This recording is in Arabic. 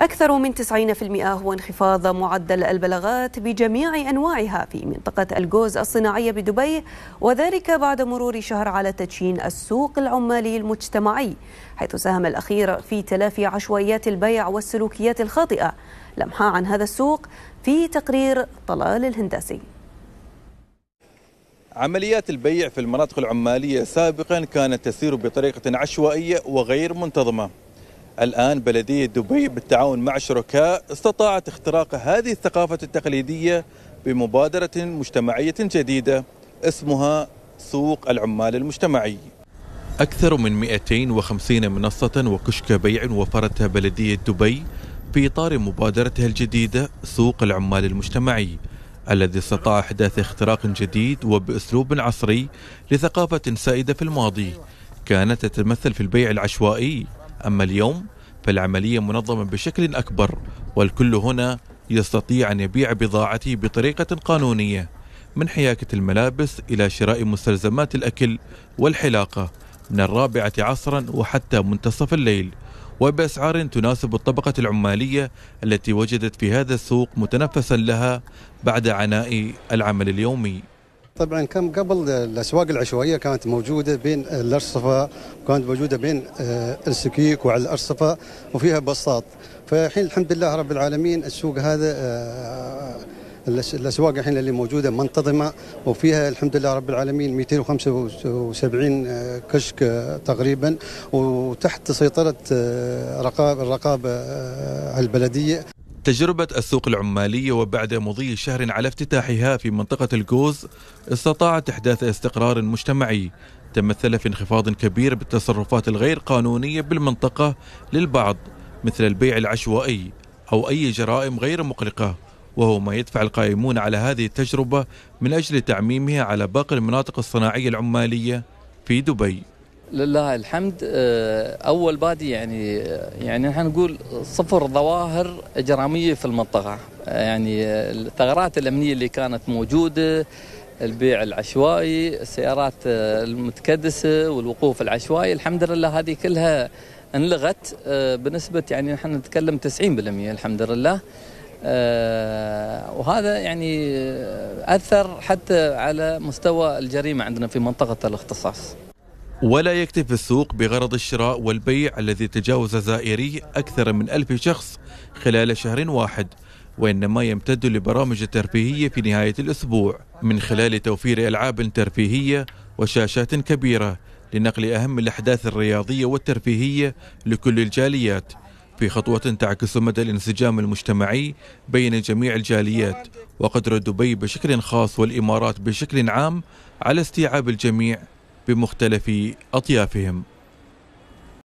أكثر من 90% هو انخفاض معدل البلاغات بجميع أنواعها في منطقة الجوز الصناعية بدبي وذلك بعد مرور شهر على تدشين السوق العمالي المجتمعي حيث ساهم الأخير في تلافي عشوائيات البيع والسلوكيات الخاطئة لمحة عن هذا السوق في تقرير طلال الهندسي عمليات البيع في المناطق العمالية سابقا كانت تسير بطريقة عشوائية وغير منتظمة الآن بلدية دبي بالتعاون مع شركاء استطاعت اختراق هذه الثقافة التقليدية بمبادرة مجتمعية جديدة اسمها سوق العمال المجتمعي أكثر من 250 منصة وكشك بيع وفرتها بلدية دبي في إطار مبادرتها الجديدة سوق العمال المجتمعي الذي استطاع إحداث اختراق جديد وبأسلوب عصري لثقافة سائدة في الماضي كانت تتمثل في البيع العشوائي أما اليوم فالعملية منظمة بشكل أكبر والكل هنا يستطيع أن يبيع بضاعته بطريقة قانونية من حياكة الملابس إلى شراء مستلزمات الأكل والحلاقة من الرابعة عصرا وحتى منتصف الليل وبأسعار تناسب الطبقة العمالية التي وجدت في هذا السوق متنفسا لها بعد عناء العمل اليومي طبعا كم قبل الاسواق العشوائيه كانت موجوده بين الارصفه وكانت موجوده بين آه، السكيك وعلى الارصفه وفيها بساط فالحين الحمد لله رب العالمين السوق هذا آه، الاسواق الحين اللي موجوده منتظمه وفيها الحمد لله رب العالمين 275 آه، كشك تقريبا وتحت سيطره رقابه الرقابه البلديه تجربة السوق العمالية وبعد مضي شهر على افتتاحها في منطقة الجوز استطاعت إحداث استقرار مجتمعي تمثل في انخفاض كبير بالتصرفات الغير قانونية بالمنطقة للبعض مثل البيع العشوائي أو أي جرائم غير مقلقة وهو ما يدفع القائمون على هذه التجربة من أجل تعميمها على باقي المناطق الصناعية العمالية في دبي لله الحمد آه، اول بادي يعني آه، يعني نحن نقول صفر ظواهر اجراميه في المنطقه آه، يعني الثغرات الامنيه اللي كانت موجوده البيع العشوائي السيارات المتكدسه والوقوف العشوائي الحمد لله هذه كلها انلغت بنسبه يعني نحن نتكلم 90% الحمد لله وهذا يعني اثر حتى على مستوى الجريمه عندنا في منطقه الاختصاص ولا يكتف السوق بغرض الشراء والبيع الذي تجاوز زائري أكثر من ألف شخص خلال شهر واحد وإنما يمتد لبرامج ترفيهية في نهاية الأسبوع من خلال توفير ألعاب ترفيهية وشاشات كبيرة لنقل أهم الأحداث الرياضية والترفيهية لكل الجاليات في خطوة تعكس مدى الانسجام المجتمعي بين جميع الجاليات وقدر دبي بشكل خاص والإمارات بشكل عام على استيعاب الجميع بمختلف أطيافهم